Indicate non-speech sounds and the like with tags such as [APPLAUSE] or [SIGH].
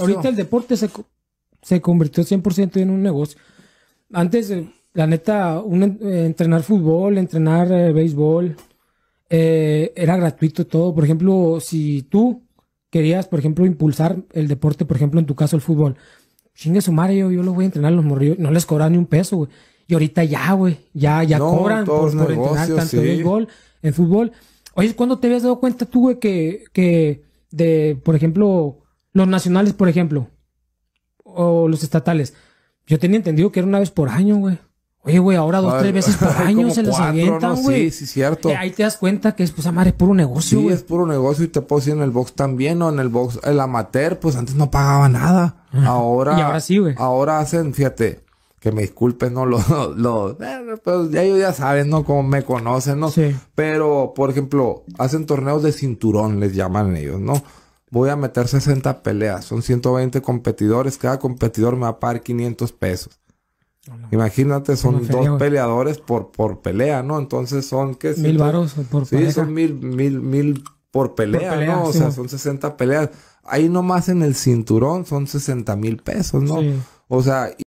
ahorita el deporte se, se convirtió 100% en un negocio. Antes, eh, la neta, eh, entrenar fútbol, entrenar eh, béisbol, era gratuito todo. Por ejemplo, si tú querías, por ejemplo, impulsar el deporte, por ejemplo, en tu caso el fútbol, chingue su madre, yo, yo lo voy a entrenar los morrillos, no les cobran ni un peso, güey. Y ahorita ya, güey, ya, ya cobran por, entrenar tanto béisbol, en fútbol. Oye, ¿cuándo te habías dado cuenta tú, güey, que, que de, por ejemplo, los nacionales, por ejemplo, o los estatales. Yo tenía entendido que era una vez por año, güey. Oye, güey, ahora dos, tres veces por [LAUGHS] año se les avientan, güey. sí, sí, cierto. Eh, ahí te das cuenta que es, pues, amar, es puro negocio, Sí, es puro negocio y te puedo decir en el box también, o en el box, el amateur, pues antes no pagaba nada. Ahora. Y ahora sí, güey. Ahora hacen, fíjate, que me disculpen, ¿no? [LAUGHS] Los, eh, pues, ya ellos ya saben, ¿no? Como me conocen, ¿no? Sí. Pero, por ejemplo, hacen torneos de cinturón, les llaman ellos, ¿no? voy a meter 60 peleas. Son 120 competidores. Cada competidor me va a pagar 500 pesos. Imagínate, son dos peleadores por, por pelea, ¿no? Entonces son, ¿qué? Mil varos por Sí, son mil, mil, mil por pelea, ¿no? O sea, son 60 peleas. Ahí nomás en el cinturón son 60 mil pesos, ¿no? O sea...